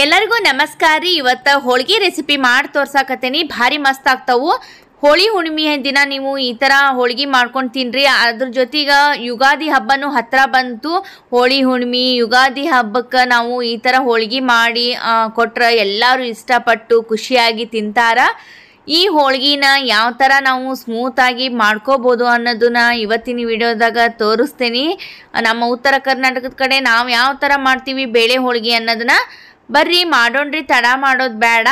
ಎಲ್ಲರಿಗೂ ನಮಸ್ಕಾರ ರೀ ಇವತ್ತು ಹೋಳಿಗೆ ರೆಸಿಪಿ ಮಾಡಿ ತೋರ್ಸಾಕತ್ತೀನಿ ಭಾರಿ ಮಸ್ತ್ ಆಗ್ತಾವು ಹೋಳಿ ಹುಣ್ಣಿಮೆಯ ದಿನ ನೀವು ಈ ಥರ ಹೋಳಿಗೆ ಮಾಡ್ಕೊಂಡು ತಿನ್ರಿ ಅದ್ರ ಜೊತೆಗೆ ಯುಗಾದಿ ಹಬ್ಬನೂ ಹತ್ತಿರ ಬಂತು ಹೋಳಿ ಹುಣ್ಣಿಮೆ ಯುಗಾದಿ ಹಬ್ಬಕ್ಕೆ ನಾವು ಈ ಥರ ಹೋಳಿಗೆ ಮಾಡಿ ಕೊಟ್ರೆ ಎಲ್ಲರೂ ಇಷ್ಟಪಟ್ಟು ಖುಷಿಯಾಗಿ ತಿಂತಾರ ಈ ಹೋಳ್ಗಿನ ಯಾವ ಥರ ನಾವು ಸ್ಮೂತಾಗಿ ಮಾಡ್ಕೋಬೋದು ಅನ್ನೋದನ್ನ ಇವತ್ತಿನ ವಿಡಿಯೋದಾಗ ತೋರಿಸ್ತೀನಿ ನಮ್ಮ ಉತ್ತರ ಕರ್ನಾಟಕದ ಕಡೆ ನಾವು ಯಾವ ಥರ ಮಾಡ್ತೀವಿ ಬೇಳೆ ಹೋಳಿಗೆ ಅನ್ನೋದನ್ನ ಬರ್ರಿ ಮಾಡೋಣ್ರಿ ತಡ ಮಾಡೋದು ಬೇಡ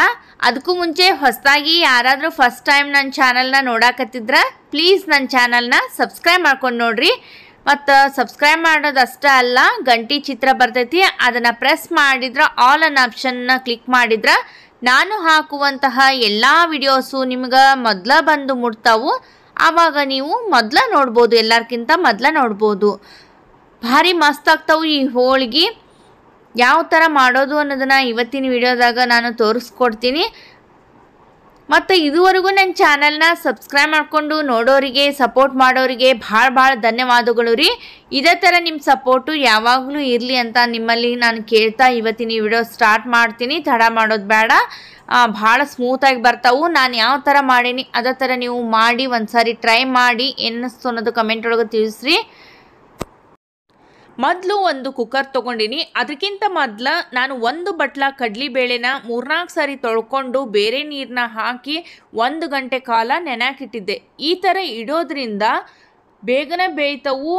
ಅದಕ್ಕೂ ಮುಂಚೆ ಹೊಸದಾಗಿ ಯಾರಾದರೂ ಫಸ್ಟ್ ಟೈಮ್ ನನ್ನ ಚಾನಲ್ನ ನೋಡಾಕತ್ತಿದ್ರ ಪ್ಲೀಸ್ ನನ್ನ ಚಾನಲ್ನ ಸಬ್ಸ್ಕ್ರೈಬ್ ಮಾಡ್ಕೊಂಡು ನೋಡ್ರಿ ಮತ್ತು ಸಬ್ಸ್ಕ್ರೈಬ್ ಮಾಡೋದು ಅಷ್ಟೇ ಅಲ್ಲ ಗಂಟಿ ಚಿತ್ರ ಬರ್ತೈತಿ ಅದನ್ನು ಪ್ರೆಸ್ ಮಾಡಿದ್ರೆ ಆಲ್ ಅನ್ ಆಪ್ಷನ್ನ ಕ್ಲಿಕ್ ಮಾಡಿದ್ರೆ ನಾನು ಹಾಕುವಂತಹ ಎಲ್ಲ ವಿಡಿಯೋಸು ನಿಮ್ಗೆ ಮೊದಲ ಬಂದು ಮುಟ್ತಾವು ಆವಾಗ ನೀವು ಮೊದಲ ನೋಡ್ಬೋದು ಎಲ್ಲರಿಗಿಂತ ಮೊದಲ ನೋಡ್ಬೋದು ಭಾರಿ ಮಸ್ತ್ ಆಗ್ತಾವೆ ಈ ಹೋಳಿಗೆ ಯಾವ ಥರ ಮಾಡೋದು ಅನ್ನೋದನ್ನು ಇವತ್ತಿನ ವಿಡಿಯೋದಾಗ ನಾನು ತೋರಿಸ್ಕೊಡ್ತೀನಿ ಮತ್ತು ಇದುವರೆಗೂ ನನ್ನ ಚಾನಲ್ನ ಸಬ್ಸ್ಕ್ರೈಬ್ ಮಾಡಿಕೊಂಡು ನೋಡೋರಿಗೆ ಸಪೋರ್ಟ್ ಮಾಡೋರಿಗೆ ಭಾಳ ಭಾಳ ಧನ್ಯವಾದಗಳು ರೀ ಇದೇ ಥರ ನಿಮ್ಮ ಸಪೋರ್ಟು ಯಾವಾಗಲೂ ಇರಲಿ ಅಂತ ನಿಮ್ಮಲ್ಲಿ ನಾನು ಕೇಳ್ತಾ ಇವತ್ತಿನ ಈ ವಿಡಿಯೋ ಸ್ಟಾರ್ಟ್ ಮಾಡ್ತೀನಿ ತಡ ಮಾಡೋದು ಬೇಡ ಭಾಳ ಸ್ಮೂತಾಗಿ ಬರ್ತಾವು ನಾನು ಯಾವ ಥರ ಮಾಡೀನಿ ಅದೇ ಥರ ನೀವು ಮಾಡಿ ಒಂದು ಸಾರಿ ಟ್ರೈ ಮಾಡಿ ಎನ್ನಿಸ್ತು ಅನ್ನೋದು ಕಮೆಂಟ್ ಒಳಗೆ ತಿಳಿಸ್ರಿ ಮೊದಲು ಒಂದು ಕುಕ್ಕರ್ ತೊಗೊಂಡಿನಿ ಅದಕ್ಕಿಂತ ಮೊದ್ಲು ನಾನು ಒಂದು ಬಟ್ಲ ಕಡಲಿಬೇಳೆನ ಮೂರ್ನಾಲ್ಕು ಸಾರಿ ತೊಳ್ಕೊಂಡು ಬೇರೆ ನೀರನ್ನ ಹಾಕಿ ಒಂದು ಗಂಟೆ ಕಾಲ ನೆನಕಿಟ್ಟಿದ್ದೆ ಈ ಥರ ಇಡೋದ್ರಿಂದ ಬೇಗನೆ ಬೇಯ್ತವು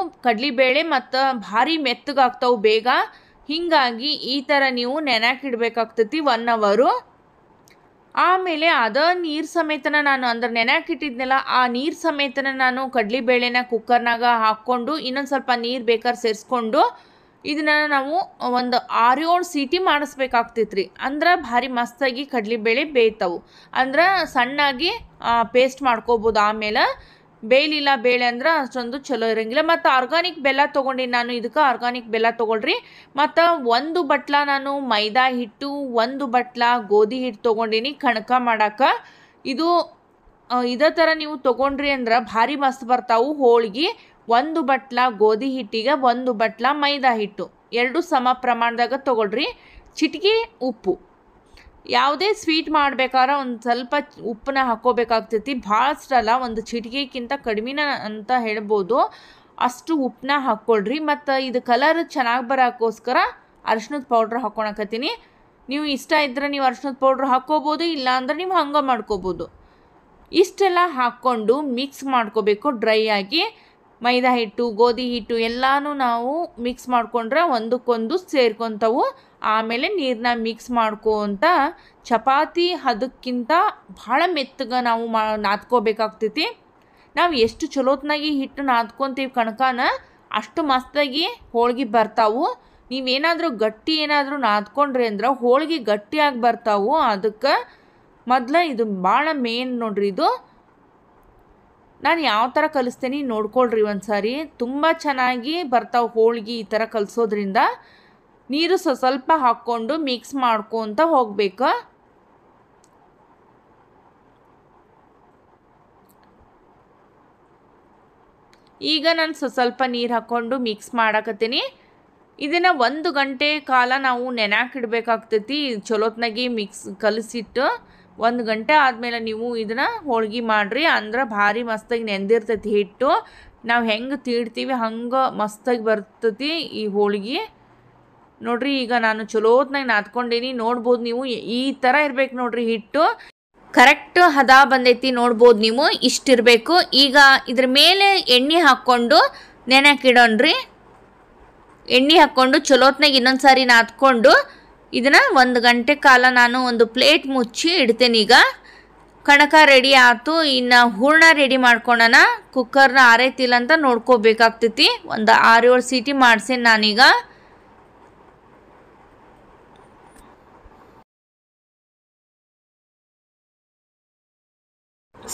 ಬೇಳೆ ಮತ್ತು ಭಾರಿ ಮೆತ್ತಗಾಗ್ತವು ಬೇಗ ಹೀಗಾಗಿ ಈ ಥರ ನೀವು ನೆನಕಿಡ್ಬೇಕಾಗ್ತತಿ ಒನ್ ಅವರು ಆಮೇಲೆ ಅದ ನೀರು ಸಮೇತನ ನಾನು ಅಂದ್ರೆ ನೆನೆಯಾಕಿಟ್ಟಿದ್ನಲ್ಲ ಆ ನೀರು ಸಮೇತನ ನಾನು ಬೇಳೆನ ಕುಕ್ಕರ್ನಾಗ ಹಾಕ್ಕೊಂಡು ಇನ್ನೊಂದು ಸ್ವಲ್ಪ ನೀರು ಬೇಕಾದ್ರೆ ಸೇರಿಸ್ಕೊಂಡು ಇದನ್ನ ನಾವು ಒಂದು ಆರು ಏಳು ಸೀಟಿ ಮಾಡಿಸ್ಬೇಕಾಗ್ತಿತ್ರಿ ಅಂದ್ರೆ ಭಾರಿ ಮಸ್ತಾಗಿ ಬೇಳೆ ಬೇಯ್ತವು ಅಂದ್ರೆ ಸಣ್ಣಾಗಿ ಪೇಸ್ಟ್ ಮಾಡ್ಕೋಬೋದು ಆಮೇಲೆ ಬೇಲಿಲ್ಲ ಬೇಳೆ ಅಂದ್ರೆ ಅಷ್ಟೊಂದು ಚಲೋ ಇರೋಂಗಿಲ್ಲ ಮತ್ತು ಆರ್ಗಾನಿಕ್ ಬೆಲ್ಲ ತೊಗೊಂಡಿನಿ ನಾನು ಇದಕ್ಕೆ ಆರ್ಗಾನಿಕ್ ಬೆಲ್ಲ ತೊಗೊಳ್ರಿ ಮತ್ತು ಒಂದು ಬಟ್ಲ ನಾನು ಮೈದಾ ಹಿಟ್ಟು ಒಂದು ಬಟ್ಲ ಗೋಧಿ ಹಿಟ್ಟು ತೊಗೊಂಡಿನಿ ಕಣಕ ಮಾಡಕ್ಕೆ ಇದು ಇದೇ ಥರ ನೀವು ತೊಗೊಂಡ್ರಿ ಅಂದ್ರೆ ಭಾರಿ ಮಸ್ತ್ ಬರ್ತಾವು ಹೋಳಿಗೆ ಒಂದು ಬಟ್ಲ ಗೋಧಿ ಹಿಟ್ಟಿಗೆ ಒಂದು ಬಟ್ಲ ಮೈದಾ ಹಿಟ್ಟು ಎರಡು ಸಮ ಪ್ರಮಾಣದಾಗ ತೊಗೊಳ್ರಿ ಚಿಟಿಕೆ ಉಪ್ಪು ಯಾವುದೇ ಸ್ವೀಟ್ ಮಾಡಬೇಕಾದ್ರೆ ಒಂದು ಸ್ವಲ್ಪ ಉಪ್ಪನ್ನ ಹಾಕ್ಕೊಬೇಕಾಗ್ತೈತಿ ಭಾಳಷ್ಟಲ್ಲ ಒಂದು ಚಿಟಿಕೆಗಿಂತ ಕಡಿಮೆನ ಅಂತ ಹೇಳ್ಬೋದು ಅಷ್ಟು ಉಪ್ಪನ್ನ ಹಾಕ್ಕೊಳ್ರಿ ಮತ್ತು ಇದು ಕಲರ್ ಚೆನ್ನಾಗಿ ಬರೋಕ್ಕೋಸ್ಕರ ಅರ್ಶಿನದ ಪೌಡ್ರ್ ಹಾಕ್ಕೊಳಕತ್ತೀನಿ ನೀವು ಇಷ್ಟ ಇದ್ದರೆ ನೀವು ಅರ್ಶಿನದ ಪೌಡ್ರ್ ಹಾಕ್ಕೋಬೋದು ಇಲ್ಲಾಂದ್ರೆ ನೀವು ಹಂಗೆ ಮಾಡ್ಕೋಬೋದು ಇಷ್ಟೆಲ್ಲ ಹಾಕ್ಕೊಂಡು ಮಿಕ್ಸ್ ಮಾಡ್ಕೋಬೇಕು ಡ್ರೈ ಆಗಿ ಮೈದಾ ಹಿಟ್ಟು ಗೋಧಿ ಹಿಟ್ಟು ಎಲ್ಲನೂ ನಾವು ಮಿಕ್ಸ್ ಮಾಡಿಕೊಂಡ್ರೆ ಒಂದಕ್ಕೊಂದು ಸೇರ್ಕೊತವು ಆಮೇಲೆ ನೀರನ್ನ ಮಿಕ್ಸ್ ಅಂತ ಚಪಾತಿ ಅದಕ್ಕಿಂತ ಭಾಳ ಮೆತ್ತಗೆ ನಾವು ಮಾ ನಾದ್ಕೋಬೇಕಾಗ್ತೈತಿ ನಾವು ಎಷ್ಟು ಚಲೋತ್ನಾಗಿ ಹಿಟ್ಟು ನಾದ್ಕೊತೀವಿ ಕಣಕನ ಅಷ್ಟು ಮಸ್ತಾಗಿ ಹೋಳ್ಗೆ ಬರ್ತಾವು ನೀವೇನಾದರೂ ಗಟ್ಟಿ ಏನಾದರೂ ನಾದ್ಕೊಂಡ್ರಿ ಅಂದ್ರೆ ಹೋಳಿಗೆ ಗಟ್ಟಿಯಾಗಿ ಬರ್ತಾವು ಅದಕ್ಕೆ ಮೊದಲ ಇದು ಭಾಳ ಮೇನ್ ನೋಡ್ರಿ ಇದು ನಾನು ಯಾವ ಥರ ಕಲಿಸ್ತೀನಿ ನೋಡ್ಕೊಳ್ರಿ ಒಂದು ಸಾರಿ ತುಂಬ ಚೆನ್ನಾಗಿ ಬರ್ತಾವೆ ಹೋಳಿಗೆ ಈ ಥರ ಕಲಿಸೋದ್ರಿಂದ ನೀರು ಸ್ವ ಸ್ವಲ್ಪ ಹಾಕ್ಕೊಂಡು ಮಿಕ್ಸ್ ಮಾಡ್ಕೊತ ಹೋಗ್ಬೇಕು ಈಗ ನಾನು ಸ್ವ ಸ್ವಲ್ಪ ನೀರು ಹಾಕ್ಕೊಂಡು ಮಿಕ್ಸ್ ಮಾಡಕತ್ತೀನಿ ಇದನ್ನು ಒಂದು ಗಂಟೆ ಕಾಲ ನಾವು ನೆನಾಕಿಡ್ಬೇಕಾಗ್ತೈತಿ ಚಲೋತ್ನಾಗಿ ಮಿಕ್ಸ್ ಕಲಸಿಟ್ಟು ಒಂದು ಗಂಟೆ ಆದಮೇಲೆ ನೀವು ಇದನ್ನು ಹೋಳ್ಗೆ ಮಾಡಿರಿ ಅಂದ್ರೆ ಭಾರಿ ಮಸ್ತಾಗಿ ನೆಂದಿರ್ತೈತಿ ಹಿಟ್ಟು ನಾವು ಹೆಂಗೆ ತೀಡ್ತೀವಿ ಹಂಗೆ ಮಸ್ತಾಗಿ ಬರ್ತತಿ ಈ ಹೋಳ್ಗೆ ನೋಡ್ರಿ ಈಗ ನಾನು ಚಲೋತ್ನಾಗ ನಾದ್ಕೊಂಡೇನಿ ನೋಡ್ಬೋದು ನೀವು ಈ ಥರ ಇರಬೇಕು ನೋಡ್ರಿ ಹಿಟ್ಟು ಕರೆಕ್ಟ್ ಹದ ಬಂದೈತಿ ನೋಡ್ಬೋದು ನೀವು ಇಷ್ಟಿರಬೇಕು ಈಗ ಇದ್ರ ಮೇಲೆ ಎಣ್ಣೆ ಹಾಕ್ಕೊಂಡು ನೆನೆಕಿಡೋಣ್ರಿ ಎಣ್ಣೆ ಹಾಕ್ಕೊಂಡು ಚಲೋತ್ನಾಗ ಇನ್ನೊಂದು ಸಾರಿ ನಾದ್ಕೊಂಡು ಇದನ್ನು ಒಂದು ಗಂಟೆ ಕಾಲ ನಾನು ಒಂದು ಪ್ಲೇಟ್ ಮುಚ್ಚಿ ಇಡ್ತೇನೆ ಈಗ ಕಣಕ ರೆಡಿ ಆತು ಇನ್ನು ಹೂರ್ಣ ರೆಡಿ ಮಾಡ್ಕೊಳೋಣ ಕುಕ್ಕರ್ನ ಆರೈತಿಲ್ಲ ಅಂತ ನೋಡ್ಕೋಬೇಕಾಗ್ತೈತಿ ಒಂದು ಆರು ಏಳು ಸೀಟಿ ಮಾಡ್ಸೇನೆ ನಾನೀಗ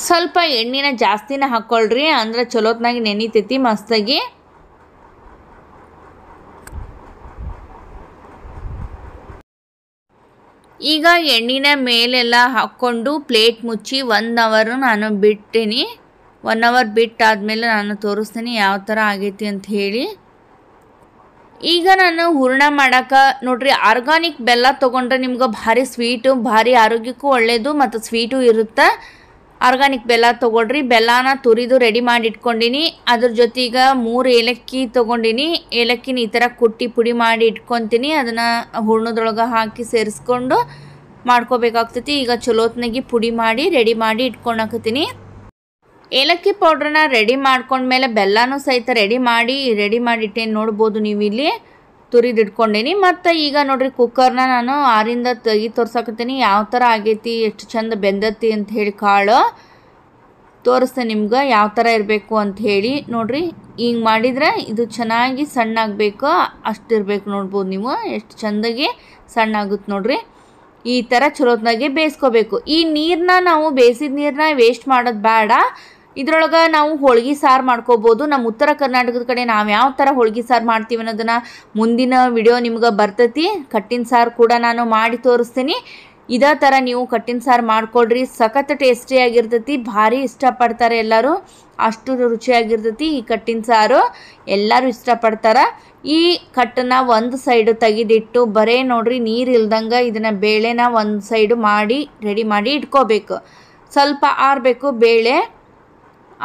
ಸ್ವಲ್ಪ ಎಣ್ಣೆನ ಜಾಸ್ತಿನ ಹಾಕ್ಕೊಳ್ರಿ ಅಂದ್ರೆ ಚಲೋತ್ನಾಗಿ ನೆನಿತೈತಿ ಮಸ್ತಾಗಿ ಈಗ ಎಣ್ಣಿನ ಮೇಲೆಲ್ಲ ಹಾಕ್ಕೊಂಡು ಪ್ಲೇಟ್ ಮುಚ್ಚಿ ಒನ್ ಅವರು ನಾನು ಬಿಟ್ಟೀನಿ ಒನ್ ಅವರ್ ಬಿಟ್ಟಾದಮೇಲೆ ನಾನು ತೋರಿಸ್ತೀನಿ ಯಾವ ಥರ ಆಗೈತಿ ಅಂತ ಹೇಳಿ ಈಗ ನಾನು ಹೂರ್ಣ ಮಾಡೋಕೆ ನೋಡ್ರಿ ಆರ್ಗಾನಿಕ್ ಬೆಲ್ಲ ತೊಗೊಂಡ್ರೆ ನಿಮ್ಗೆ ಭಾರಿ ಸ್ವೀಟು ಭಾರಿ ಆರೋಗ್ಯಕ್ಕೂ ಒಳ್ಳೆಯದು ಮತ್ತು ಸ್ವೀಟು ಇರುತ್ತೆ ಆರ್ಗಾನಿಕ್ ಬೆಲ್ಲ ತೊಗೊಳ್ರಿ ಬೆಲ್ಲನ ತುರಿದು ರೆಡಿ ಮಾಡಿ ಇಟ್ಕೊಂಡಿನಿ ಅದ್ರ ಜೊತೆಗೆ ಮೂರು ಏಲಕ್ಕಿ ತೊಗೊಂಡಿನಿ ಏಲಕ್ಕಿನ ಈ ಥರ ಕುಟ್ಟಿ ಪುಡಿ ಮಾಡಿ ಇಟ್ಕೊತೀನಿ ಅದನ್ನು ಹೂರ್ಣದೊಳಗೆ ಹಾಕಿ ಸೇರಿಸ್ಕೊಂಡು ಮಾಡ್ಕೋಬೇಕಾಗ್ತೈತಿ ಈಗ ಚಲೋತ್ನಾಗಿ ಪುಡಿ ಮಾಡಿ ರೆಡಿ ಮಾಡಿ ಇಟ್ಕೊಳಕತ್ತೀನಿ ಏಲಕ್ಕಿ ಪೌಡ್ರನ್ನ ರೆಡಿ ಮಾಡ್ಕೊಂಡ್ಮೇಲೆ ಬೆಲ್ಲನೂ ಸಹಿತ ರೆಡಿ ಮಾಡಿ ರೆಡಿ ಮಾಡಿಟ್ಟೇನು ನೋಡ್ಬೋದು ನೀವು ಇಲ್ಲಿ ತುರಿದಿಟ್ಕೊಂಡೇನಿ ಮತ್ತು ಈಗ ನೋಡ್ರಿ ಕುಕ್ಕರ್ನ ನಾನು ಆರಿಂದ ತೆಗಿ ತೋರ್ಸಕತ್ತೀನಿ ಯಾವ ಥರ ಆಗೈತಿ ಎಷ್ಟು ಚಂದ ಬೆಂದತಿ ಅಂತ ಹೇಳಿ ಕಾಳು ತೋರಿಸ್ತೇನೆ ನಿಮ್ಗೆ ಯಾವ ಥರ ಇರಬೇಕು ಅಂತ ಹೇಳಿ ನೋಡ್ರಿ ಹಿಂಗೆ ಮಾಡಿದರೆ ಇದು ಚೆನ್ನಾಗಿ ಸಣ್ಣಾಗಬೇಕು ಅಷ್ಟು ಇರಬೇಕು ನೋಡ್ಬೋದು ನೀವು ಎಷ್ಟು ಚೆಂದಾಗಿ ಸಣ್ಣ ಆಗುತ್ತೆ ನೋಡ್ರಿ ಈ ಥರ ಚಲೋತ್ನಾಗೆ ಬೇಯಿಸ್ಕೋಬೇಕು ಈ ನೀರನ್ನ ನಾವು ಬೇಯಿಸಿದ ನೀರನ್ನ ವೇಸ್ಟ್ ಮಾಡೋದು ಬೇಡ ಇದರೊಳಗೆ ನಾವು ಹೋಳಿಗೆ ಸಾರು ಮಾಡ್ಕೋಬೋದು ನಮ್ಮ ಉತ್ತರ ಕರ್ನಾಟಕದ ಕಡೆ ನಾವು ಯಾವ ಥರ ಹೋಳಿಗೆ ಸಾರು ಮಾಡ್ತೀವಿ ಅನ್ನೋದನ್ನು ಮುಂದಿನ ವಿಡಿಯೋ ನಿಮ್ಗೆ ಬರ್ತೈತಿ ಕಟ್ಟಿನ ಸಾರು ಕೂಡ ನಾನು ಮಾಡಿ ತೋರಿಸ್ತೀನಿ ಇದೇ ಥರ ನೀವು ಕಟ್ಟಿನ ಸಾರು ಮಾಡಿಕೊಡ್ರಿ ಸಖತ್ ಟೇಸ್ಟಿಯಾಗಿರ್ತೈತಿ ಭಾರಿ ಇಷ್ಟಪಡ್ತಾರೆ ಎಲ್ಲರೂ ಅಷ್ಟು ರುಚಿಯಾಗಿರ್ತೈತಿ ಈ ಕಟ್ಟಿನ ಸಾರು ಎಲ್ಲರೂ ಇಷ್ಟಪಡ್ತಾರೆ ಈ ಕಟ್ಟನ್ನ ಒಂದು ಸೈಡು ತೆಗೆದಿಟ್ಟು ಬರೇ ನೋಡ್ರಿ ನೀರು ಇಲ್ದಂಗೆ ಇದನ್ನು ಬೇಳೆನ ಒಂದು ಸೈಡು ಮಾಡಿ ರೆಡಿ ಮಾಡಿ ಇಟ್ಕೋಬೇಕು ಸ್ವಲ್ಪ ಆರಬೇಕು ಬೇಳೆ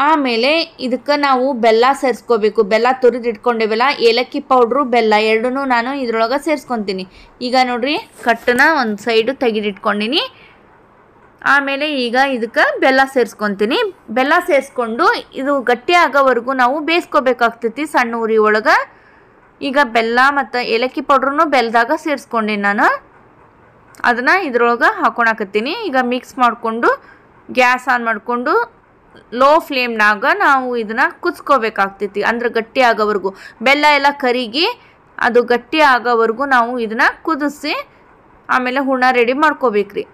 ಆಮೇಲೆ ಇದಕ್ಕೆ ನಾವು ಬೆಲ್ಲ ಸೇರಿಸ್ಕೋಬೇಕು ಬೆಲ್ಲ ತುರಿದಿಟ್ಕೊಂಡಿವಲ್ಲ ಏಲಕ್ಕಿ ಪೌಡ್ರು ಬೆಲ್ಲ ಎರಡೂ ನಾನು ಇದ್ರೊಳಗೆ ಸೇರಿಸ್ಕೊತೀನಿ ಈಗ ನೋಡ್ರಿ ಕಟ್ಟನ ಒಂದು ಸೈಡು ತೆಗೆದಿಟ್ಕೊಂಡಿನಿ ಆಮೇಲೆ ಈಗ ಇದಕ್ಕೆ ಬೆಲ್ಲ ಸೇರಿಸ್ಕೊತೀನಿ ಬೆಲ್ಲ ಸೇರಿಸ್ಕೊಂಡು ಇದು ಗಟ್ಟಿ ಆಗೋವರೆಗೂ ನಾವು ಬೇಯಿಸ್ಕೋಬೇಕಾಗ್ತೈತಿ ಸಣ್ಣ ಉರಿ ಒಳಗೆ ಈಗ ಬೆಲ್ಲ ಮತ್ತು ಏಲಕ್ಕಿ ಪೌಡ್ರೂ ಬೆಲ್ಲದಾಗ ಸೇರಿಸ್ಕೊಂಡಿನಿ ನಾನು ಅದನ್ನು ಇದ್ರೊಳಗೆ ಹಾಕೊಳಕತ್ತೀನಿ ಈಗ ಮಿಕ್ಸ್ ಮಾಡಿಕೊಂಡು ಗ್ಯಾಸ್ ಆನ್ ಮಾಡಿಕೊಂಡು ಲೋ ಫ್ಲೇಮ್ನಾಗ ನಾವು ಇದನ್ನು ಕುದಿಸ್ಕೋಬೇಕಾಗ್ತೈತಿ ಅಂದ್ರೆ ಗಟ್ಟಿ ಆಗೋವರೆಗೂ ಬೆಲ್ಲ ಎಲ್ಲ ಕರಿಗಿ ಅದು ಗಟ್ಟಿ ಆಗೋವರೆಗೂ ನಾವು ಇದನ್ನು ಕುದಿಸಿ ಆಮೇಲೆ ಹೂರ್ಣ ರೆಡಿ ಮಾಡ್ಕೋಬೇಕ್ರಿ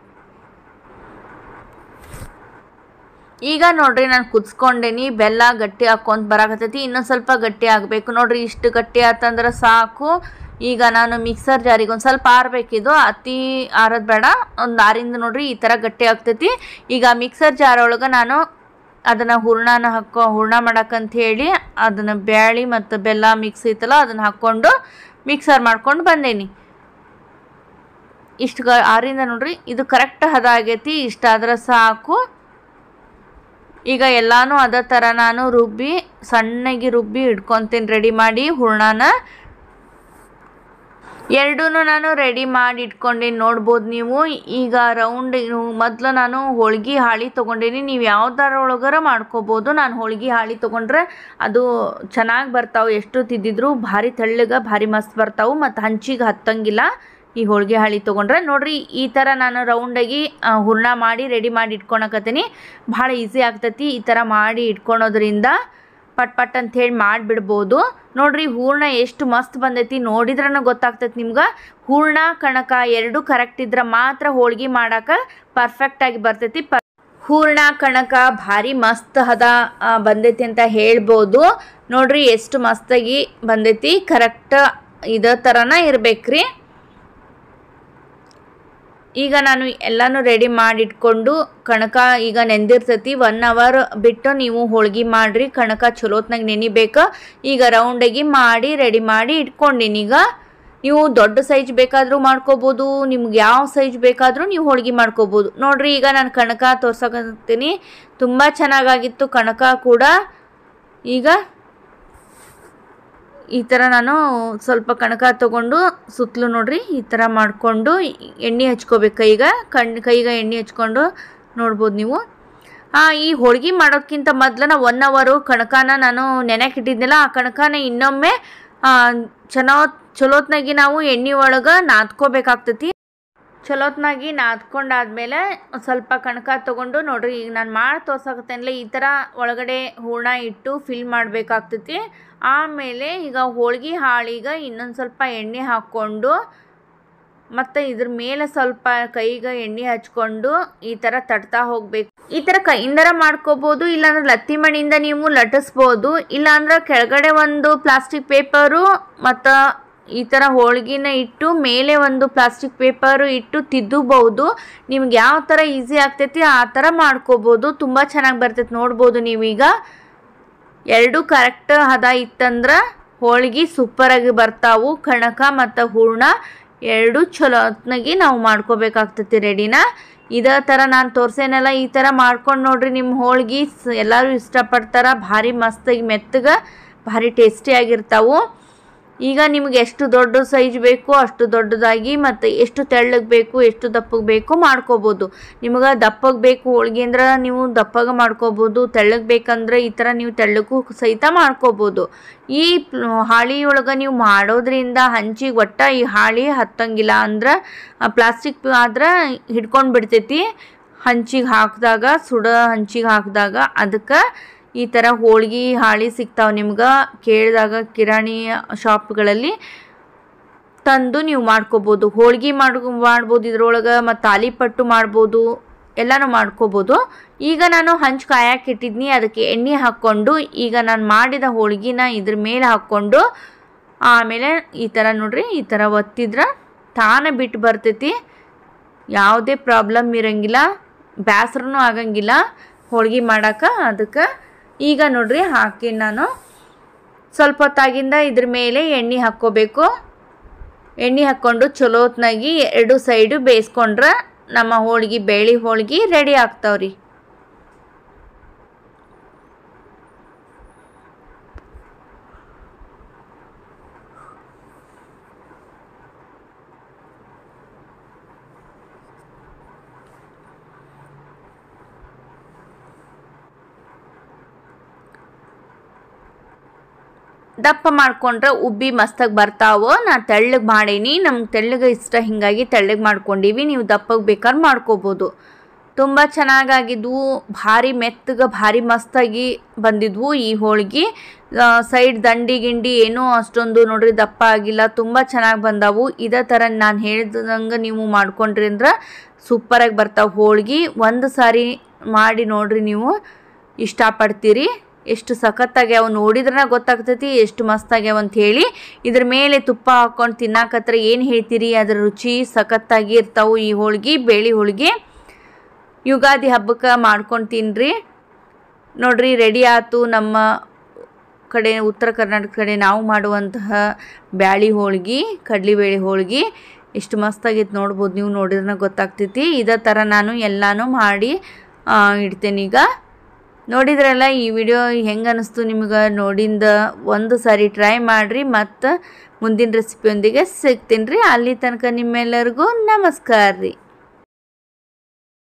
ಈಗ ನೋಡ್ರಿ ನಾನು ಕುದಿಸ್ಕೊಂಡೇನಿ ಬೆಲ್ಲ ಗಟ್ಟಿ ಹಾಕೊಂತ ಬರಾಕತ್ತೈತಿ ಇನ್ನೊಂದು ಸ್ವಲ್ಪ ಗಟ್ಟಿ ಆಗಬೇಕು ನೋಡ್ರಿ ಇಷ್ಟು ಗಟ್ಟಿ ಆತಂದ್ರೆ ಸಾಕು ಈಗ ನಾನು ಮಿಕ್ಸರ್ ಜಾರಿಗೆ ಒಂದು ಸ್ವಲ್ಪ ಆರಬೇಕಿದು ಅತಿ ಆರೋದು ಬೇಡ ಒಂದು ಆರಿಂದ ನೋಡ್ರಿ ಈ ಥರ ಗಟ್ಟಿ ಆಗ್ತೈತಿ ಈಗ ಮಿಕ್ಸರ್ ಜಾರೊಳಗೆ ನಾನು ಅದನ್ನು ಹೂರ್ಣನ ಹಾಕೋ ಹೂರ್ಣ ಮಾಡಕ್ಕಂತ ಹೇಳಿ ಅದನ್ನು ಬ್ಯಾಳಿ ಮತ್ತು ಬೆಲ್ಲ ಮಿಕ್ಸ್ ಐತಲ್ಲ ಅದನ್ನು ಹಾಕ್ಕೊಂಡು ಮಿಕ್ಸರ್ ಮಾಡ್ಕೊಂಡು ಬಂದೇನಿ ಇಷ್ಟು ಗ ಆರಿಂದ ನೋಡ್ರಿ ಇದು ಕರೆಕ್ಟ್ ಹದ ಆಗೈತಿ ಇಷ್ಟಾದ್ರೆ ಸಾಕು ಈಗ ಎಲ್ಲಾನು ಅದೇ ಥರ ನಾನು ರುಬ್ಬಿ ಸಣ್ಣಗೆ ರುಬ್ಬಿ ಇಟ್ಕೊತೀನಿ ರೆಡಿ ಮಾಡಿ ಹೂರ್ಣನ ಎರಡೂ ನಾನು ರೆಡಿ ಮಾಡಿ ಇಟ್ಕೊಂಡೆ ನೋಡ್ಬೋದು ನೀವು ಈಗ ರೌಂಡ್ ಮೊದಲು ನಾನು ಹೋಳ್ಗೆ ಹಾಳಿ ತೊಗೊಂಡೀನಿ ನೀವು ಯಾವ್ದಾರ ಥರ ಒಳಗಾರ ಮಾಡ್ಕೋಬೋದು ನಾನು ಹೋಳಿಗೆ ಹಾಳಿ ತೊಗೊಂಡ್ರೆ ಅದು ಚೆನ್ನಾಗಿ ಬರ್ತಾವೆ ಎಷ್ಟು ತಿದ್ದಿದ್ರು ಭಾರಿ ತೆಳ್ಳಗೆ ಭಾರಿ ಮಸ್ತ್ ಬರ್ತಾವೆ ಮತ್ತು ಹಂಚಿಗೆ ಹತ್ತಂಗಿಲ್ಲ ಈ ಹೋಳಿಗೆ ಹಾಳಿ ತೊಗೊಂಡ್ರೆ ನೋಡ್ರಿ ಈ ಥರ ನಾನು ರೌಂಡಾಗಿ ಹೂರ್ಣ ಮಾಡಿ ರೆಡಿ ಮಾಡಿ ಇಟ್ಕೊಳಕತ್ತೀನಿ ಭಾಳ ಈಸಿ ಆಗ್ತೈತಿ ಈ ಥರ ಮಾಡಿ ಇಟ್ಕೊಳೋದ್ರಿಂದ ಪಟ್ ಪಟ್ ಅಂಥೇಳಿ ಮಾಡಿಬಿಡ್ಬೋದು ನೋಡ್ರಿ ಹೂರ್ಣ ಎಷ್ಟು ಮಸ್ತ್ ಬಂದೈತಿ ನೋಡಿದ್ರನ ಗೊತ್ತಾಗ್ತೈತಿ ನಿಮ್ಗೆ ಹೂರ್ಣ ಕಣಕ ಎರಡು ಕರೆಕ್ಟ್ ಇದ್ರ ಮಾತ್ರ ಮಾಡಾಕ ಪರ್ಫೆಕ್ಟ್ ಆಗಿ ಬರ್ತೈತಿ ಪ ಹೂರ್ಣ ಕಣಕ ಭಾರಿ ಮಸ್ತ್ ಹದ ಬಂದೈತಿ ಅಂತ ಹೇಳ್ಬೋದು ನೋಡ್ರಿ ಎಷ್ಟು ಮಸ್ತಾಗಿ ಬಂದೈತಿ ಕರೆಕ್ಟ್ ಇದ ತರನ ಇರ್ಬೇಕ್ರಿ ಈಗ ನಾನು ಎಲ್ಲನೂ ರೆಡಿ ಮಾಡಿ ಇಟ್ಕೊಂಡು ಕಣಕ ಈಗ ನೆಂದಿರ್ತತಿ ಒನ್ ಅವರ್ ಬಿಟ್ಟು ನೀವು ಹೋಳ್ಗೆ ಮಾಡಿರಿ ಕಣಕ ಚಲೋತ್ನಾಗ ನೆನಿಬೇಕು ಈಗ ರೌಂಡಾಗಿ ಮಾಡಿ ರೆಡಿ ಮಾಡಿ ಇಟ್ಕೊಂಡಿನಿ ಈಗ ನೀವು ದೊಡ್ಡ ಸೈಜ್ ಬೇಕಾದರೂ ಮಾಡ್ಕೋಬೋದು ನಿಮ್ಗೆ ಯಾವ ಸೈಜ್ ಬೇಕಾದರೂ ನೀವು ಹೋಳ್ಗೆ ಮಾಡ್ಕೋಬೋದು ನೋಡ್ರಿ ಈಗ ನಾನು ಕಣಕ ತೋರ್ಸಕತ್ತೀನಿ ತುಂಬ ಚೆನ್ನಾಗಾಗಿತ್ತು ಕಣಕ ಕೂಡ ಈಗ ಈ ಥರ ನಾನು ಸ್ವಲ್ಪ ಕಣಕ ತೊಗೊಂಡು ಸುತ್ತಲೂ ನೋಡ್ರಿ ಈ ಥರ ಮಾಡಿಕೊಂಡು ಎಣ್ಣೆ ಹಚ್ಕೋಬೇಕು ಈಗ ಕಣ್ ಕೈಗೆ ಎಣ್ಣೆ ಹಚ್ಕೊಂಡು ನೋಡ್ಬೋದು ನೀವು ಈ ಹೋಳಿಗೆ ಮಾಡೋಕ್ಕಿಂತ ಮೊದಲು ನಾವು ಒನ್ ಅವರು ಕಣಕನ ನಾನು ನೆನೆಯಕ್ಕೆ ಆ ಕಣಕನ ಇನ್ನೊಮ್ಮೆ ಚೆನ್ನ ಚಲೋತ್ನಾಗಿ ನಾವು ಎಣ್ಣೆ ಒಳಗೆ ನಾದ್ಕೋಬೇಕಾಗ್ತತಿ ಚಲೋತ್ನಾಗಿ ನಾದ್ಕೊಂಡಾದಮೇಲೆ ಸ್ವಲ್ಪ ಕಣಕ ತೊಗೊಂಡು ನೋಡಿರಿ ಈಗ ನಾನು ಮಾಡಿ ತೋರ್ಸಕತ್ತೇನಲ್ಲ ಈ ಥರ ಒಳಗಡೆ ಹೂರ್ಣ ಇಟ್ಟು ಫಿಲ್ ಮಾಡಬೇಕಾಗ್ತೈತಿ ಆಮೇಲೆ ಈಗ ಹೋಳ್ಗೆ ಹಾಳಿಗೆ ಇನ್ನೊಂದು ಸ್ವಲ್ಪ ಎಣ್ಣೆ ಹಾಕ್ಕೊಂಡು ಮತ್ತು ಇದ್ರ ಮೇಲೆ ಸ್ವಲ್ಪ ಕೈಗೆ ಎಣ್ಣೆ ಹಚ್ಕೊಂಡು ಈ ಥರ ತಟ್ತಾ ಹೋಗಬೇಕು ಈ ಥರ ಕೈಯಿಂದರ ಮಾಡ್ಕೋಬೋದು ಇಲ್ಲಾಂದ್ರೆ ಲತ್ತಿ ಮಣಿಯಿಂದ ನೀವು ಲಟಿಸ್ಬೋದು ಇಲ್ಲಾಂದ್ರೆ ಕೆಳಗಡೆ ಒಂದು ಪ್ಲಾಸ್ಟಿಕ್ ಪೇಪರು ಮತ್ತು ಈ ಥರ ಹೋಳಿಗೆನ ಇಟ್ಟು ಮೇಲೆ ಒಂದು ಪ್ಲಾಸ್ಟಿಕ್ ಪೇಪರು ಇಟ್ಟು ತಿದ್ದಬಹುದು ನಿಮ್ಗೆ ಯಾವ ಥರ ಈಸಿ ಆಗ್ತೈತಿ ಆ ಥರ ಮಾಡ್ಕೋಬೋದು ತುಂಬ ಚೆನ್ನಾಗಿ ಬರ್ತೈತೆ ನೋಡ್ಬೋದು ನೀವೀಗ ಎರಡೂ ಕರೆಕ್ಟ್ ಹದ ಇತ್ತಂದ್ರೆ ಹೋಳಿಗೆ ಸೂಪರಾಗಿ ಬರ್ತಾವು ಕಣಕ ಮತ್ತು ಹೂರ್ಣ ಎರಡೂ ಚಲೋತ್ನಾಗಿ ನಾವು ಮಾಡ್ಕೋಬೇಕಾಗ್ತೈತಿ ರೆಡಿನ ಇದೇ ಥರ ನಾನು ತೋರ್ಸೇನಲ್ಲ ಈ ಥರ ಮಾಡ್ಕೊಂಡು ನೋಡ್ರಿ ನಿಮ್ಮ ಹೋಳಿಗೆ ಎಲ್ಲರೂ ಇಷ್ಟಪಡ್ತಾರೆ ಭಾರಿ ಮಸ್ತಾಗಿ ಮೆತ್ತಗೆ ಭಾರಿ ಟೇಸ್ಟಿಯಾಗಿರ್ತಾವು ಈಗ ನಿಮಗೆ ಎಷ್ಟು ದೊಡ್ಡ ಸೈಜ್ ಬೇಕು ಅಷ್ಟು ದೊಡ್ಡದಾಗಿ ಮತ್ತು ಎಷ್ಟು ತೆಳ್ಳಗೆ ಬೇಕು ಎಷ್ಟು ದಪ್ಪಗೆ ಬೇಕು ಮಾಡ್ಕೋಬೋದು ನಿಮಗೆ ದಪ್ಪಗೆ ಬೇಕು ಹೋಳಿಗೆ ಅಂದ್ರೆ ನೀವು ದಪ್ಪಗೆ ಮಾಡ್ಕೋಬೋದು ತೆಳ್ಳಗೆ ಬೇಕಂದ್ರೆ ಈ ಥರ ನೀವು ತೆಳ್ಳಗೂ ಸಹಿತ ಮಾಡ್ಕೋಬೋದು ಈ ಹಾಳಿಯೊಳಗೆ ನೀವು ಮಾಡೋದ್ರಿಂದ ಹಂಚಿಗೆ ಒಟ್ಟ ಈ ಹಾಳಿ ಹತ್ತಂಗಿಲ್ಲ ಅಂದ್ರೆ ಪ್ಲಾಸ್ಟಿಕ್ ಆದ್ರೆ ಹಿಡ್ಕೊಂಡು ಬಿಡ್ತೈತಿ ಹಂಚಿಗೆ ಹಾಕಿದಾಗ ಸುಡ ಹಂಚಿಗೆ ಹಾಕಿದಾಗ ಅದಕ್ಕೆ ಈ ಥರ ಹೋಳಿಗೆ ಹಾಳಿ ಸಿಗ್ತಾವೆ ನಿಮ್ಗೆ ಕೇಳಿದಾಗ ಕಿರಾಣಿ ಶಾಪ್ಗಳಲ್ಲಿ ತಂದು ನೀವು ಮಾಡ್ಕೋಬೋದು ಹೋಳಿಗೆ ಮಾಡ್ಕೊ ಮಾಡ್ಬೋದು ಇದ್ರೊಳಗೆ ಮತ್ತು ತಾಲಿಪಟ್ಟು ಮಾಡ್ಬೋದು ಎಲ್ಲನೂ ಮಾಡ್ಕೋಬೋದು ಈಗ ನಾನು ಹಂಚು ಕಾಯಕ್ಕೆ ಇಟ್ಟಿದ್ನಿ ಅದಕ್ಕೆ ಎಣ್ಣೆ ಹಾಕ್ಕೊಂಡು ಈಗ ನಾನು ಮಾಡಿದ ಹೋಳ್ಗಿನ ಇದ್ರ ಮೇಲೆ ಹಾಕ್ಕೊಂಡು ಆಮೇಲೆ ಈ ಥರ ನೋಡ್ರಿ ಈ ಥರ ಒತ್ತಿದ್ರೆ ತಾನೇ ಬಿಟ್ಟು ಬರ್ತೈತಿ ಯಾವುದೇ ಪ್ರಾಬ್ಲಮ್ ಇರಂಗಿಲ್ಲ ಬ್ಯಾಸ್ರೂ ಆಗಂಗಿಲ್ಲ ಹೋಳ್ಗೆ ಮಾಡೋಕೆ ಅದಕ್ಕೆ ಈಗ ನೋಡ್ರಿ ಹಾಕಿ ನಾನು ಸ್ವಲ್ಪ ಹೊತ್ತಾಗಿಂದ ಇದ್ರ ಮೇಲೆ ಎಣ್ಣೆ ಹಾಕ್ಕೋಬೇಕು ಎಣ್ಣೆ ಹಾಕ್ಕೊಂಡು ಚಲೋತ್ನಾಗಿ ಎರಡು ಸೈಡು ಬೇಯಿಸ್ಕೊಂಡ್ರೆ ನಮ್ಮ ಹೋಳಿಗೆ ಬೇಳೆ ಹೋಳ್ಗೆ ರೆಡಿ ಆಗ್ತಾವ್ರಿ ದಪ್ಪ ಮಾಡ್ಕೊಂಡ್ರೆ ಉಬ್ಬಿ ಮಸ್ತಾಗಿ ಬರ್ತಾವೋ ನಾ ತೆಳ್ಳಗೆ ಮಾಡೀನಿ ನಮ್ಗೆ ತೆಳ್ಳಗೆ ಇಷ್ಟ ಹಿಂಗಾಗಿ ತೆಳ್ಳಗೆ ಮಾಡ್ಕೊಂಡೀವಿ ನೀವು ದಪ್ಪಗೆ ಬೇಕಾದ್ರೆ ಮಾಡ್ಕೋಬೋದು ತುಂಬ ಚೆನ್ನಾಗಾಗಿದ್ವು ಭಾರಿ ಮೆತ್ತಗೆ ಭಾರಿ ಮಸ್ತಾಗಿ ಬಂದಿದ್ವು ಈ ಹೋಳಿಗೆ ಸೈಡ್ ದಂಡಿ ಗಿಂಡಿ ಏನೂ ಅಷ್ಟೊಂದು ನೋಡ್ರಿ ದಪ್ಪ ಆಗಿಲ್ಲ ತುಂಬ ಚೆನ್ನಾಗಿ ಬಂದವು ಇದೇ ಥರ ನಾನು ಹೇಳಿದಂಗೆ ನೀವು ಮಾಡ್ಕೊಂಡ್ರಿ ಅಂದ್ರೆ ಸೂಪರಾಗಿ ಬರ್ತಾವೆ ಹೋಳಿಗೆ ಒಂದು ಸಾರಿ ಮಾಡಿ ನೋಡ್ರಿ ನೀವು ಇಷ್ಟಪಡ್ತೀರಿ ಎಷ್ಟು ಸಖತ್ತಾಗ್ಯಾವ ನೋಡಿದ್ರೆ ಗೊತ್ತಾಗ್ತೈತಿ ಎಷ್ಟು ಮಸ್ತಾಗ್ಯಾವ ಅಂತ ಹೇಳಿ ಇದ್ರ ಮೇಲೆ ತುಪ್ಪ ಹಾಕೊಂಡು ತಿನ್ನಾಕತ್ರ ಏನು ಹೇಳ್ತೀರಿ ಅದರ ರುಚಿ ಸಖತ್ತಾಗಿ ಇರ್ತಾವು ಈ ಹೋಳ್ಗೆ ಬೇಳಿ ಹೋಳಿಗೆ ಯುಗಾದಿ ಹಬ್ಬಕ್ಕೆ ಮಾಡ್ಕೊಂಡು ತಿನ್ರಿ ನೋಡ್ರಿ ರೆಡಿ ಆತು ನಮ್ಮ ಕಡೆ ಉತ್ತರ ಕರ್ನಾಟಕ ಕಡೆ ನಾವು ಮಾಡುವಂತಹ ಬ್ಯಾಳಿ ಕಡ್ಲಿ ಬೇಳೆ ಹೋಳ್ಗೆ ಎಷ್ಟು ಮಸ್ತಾಗಿತ್ತು ನೋಡ್ಬೋದು ನೀವು ನೋಡಿದ್ರೆ ಗೊತ್ತಾಗ್ತೈತಿ ಇದೇ ಥರ ನಾನು ಎಲ್ಲನೂ ಮಾಡಿ ಇಡ್ತೇನೆ ಈಗ ನೋಡಿದ್ರಲ್ಲ ಈ ವಿಡಿಯೋ ಹೆಂಗೆ ಅನ್ನಿಸ್ತು ನಿಮ್ಗೆ ನೋಡಿಂದ ಒಂದು ಸಾರಿ ಟ್ರೈ ಮಾಡಿರಿ ಮತ್ತು ಮುಂದಿನ ರೆಸಿಪಿಯೊಂದಿಗೆ ಸಿಗ್ತೀನಿ ರೀ ಅಲ್ಲಿ ತನಕ ನಿಮ್ಮೆಲ್ಲರಿಗೂ ನಮಸ್ಕಾರ ರೀ